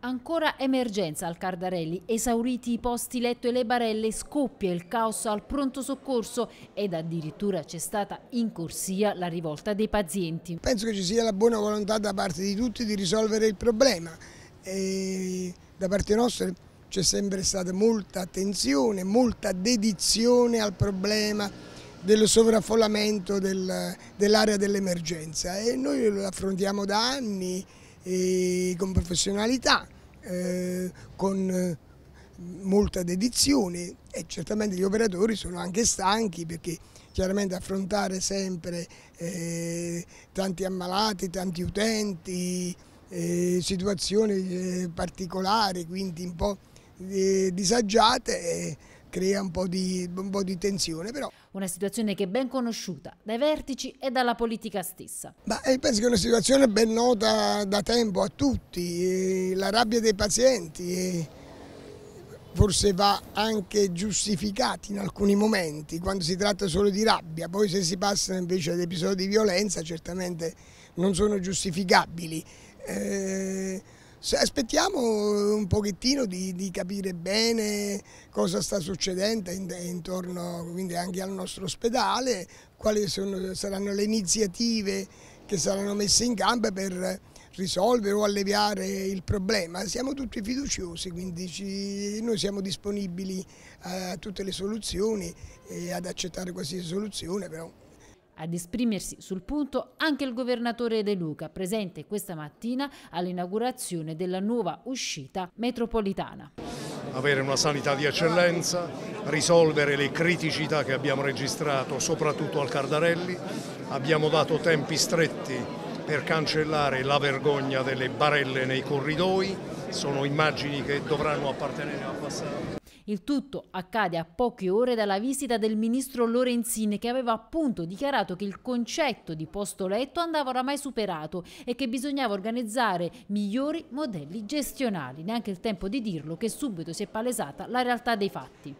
Ancora emergenza al Cardarelli, esauriti i posti letto e le barelle, scoppia il caos al pronto soccorso ed addirittura c'è stata in corsia la rivolta dei pazienti. Penso che ci sia la buona volontà da parte di tutti di risolvere il problema. E da parte nostra c'è sempre stata molta attenzione, molta dedizione al problema del sovraffollamento del, dell'area dell'emergenza e noi lo affrontiamo da anni eh, con professionalità. Eh, con eh, molta dedizione e certamente gli operatori sono anche stanchi perché chiaramente affrontare sempre eh, tanti ammalati, tanti utenti, eh, situazioni eh, particolari, quindi un po' disagiate crea un po, di, un po' di, tensione. Però. Una situazione che è ben conosciuta dai vertici e dalla politica stessa. Ma eh, penso che è una situazione ben nota da tempo a tutti, eh, la rabbia dei pazienti eh, forse va anche giustificata in alcuni momenti quando si tratta solo di rabbia, poi se si passano invece ad episodi di violenza certamente non sono giustificabili. Eh, Aspettiamo un pochettino di, di, capire bene cosa sta succedendo intorno quindi anche al nostro ospedale, quali sono, saranno le iniziative che saranno messe in campo per risolvere o alleviare il problema. Siamo tutti fiduciosi, quindi ci, noi siamo disponibili eh, a tutte le soluzioni e ad accettare qualsiasi soluzione. Però. Ad esprimersi sul punto anche il governatore De Luca, presente questa mattina all'inaugurazione della nuova uscita metropolitana. Avere una sanità di eccellenza, risolvere le criticità che abbiamo registrato soprattutto al Cardarelli, abbiamo dato tempi stretti per cancellare la vergogna delle barelle nei corridoi, sono immagini che dovranno appartenere al passato. Il tutto accade a poche ore dalla visita del ministro Lorenzin che aveva appunto dichiarato che il concetto di posto letto andava oramai superato e che bisognava organizzare migliori modelli gestionali. Neanche il tempo di dirlo che subito si è palesata la realtà dei fatti.